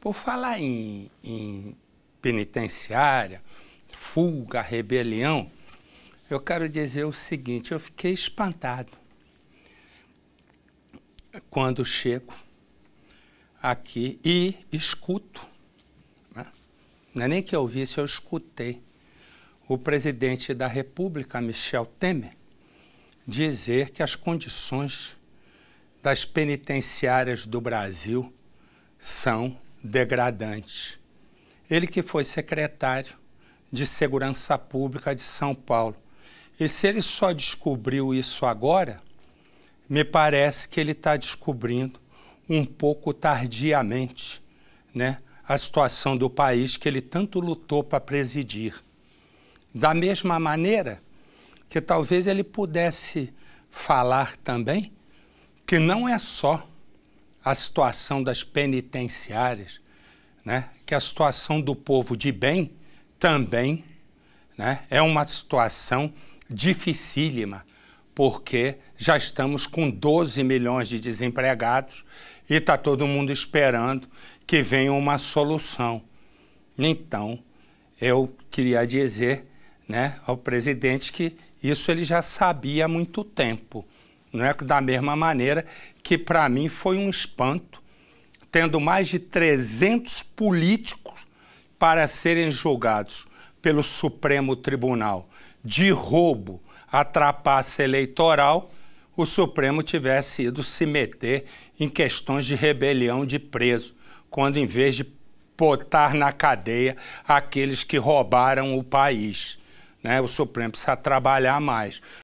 Por falar em, em penitenciária, fuga, rebelião, eu quero dizer o seguinte: eu fiquei espantado quando chego aqui e escuto, né? não é nem que eu ouvisse, eu escutei o presidente da República, Michel Temer, dizer que as condições das penitenciárias do Brasil são degradante. Ele que foi secretário de Segurança Pública de São Paulo. E se ele só descobriu isso agora, me parece que ele está descobrindo um pouco tardiamente né, a situação do país que ele tanto lutou para presidir. Da mesma maneira que talvez ele pudesse falar também que não é só a situação das penitenciárias, né? que a situação do povo de bem também né? é uma situação dificílima, porque já estamos com 12 milhões de desempregados e está todo mundo esperando que venha uma solução. Então, eu queria dizer né, ao presidente que isso ele já sabia há muito tempo. Não é da mesma maneira que para mim foi um espanto, tendo mais de 300 políticos para serem julgados pelo Supremo Tribunal de roubo à trapaça eleitoral, o Supremo tivesse ido se meter em questões de rebelião de preso, quando em vez de botar na cadeia aqueles que roubaram o país. Né? O Supremo precisa trabalhar mais.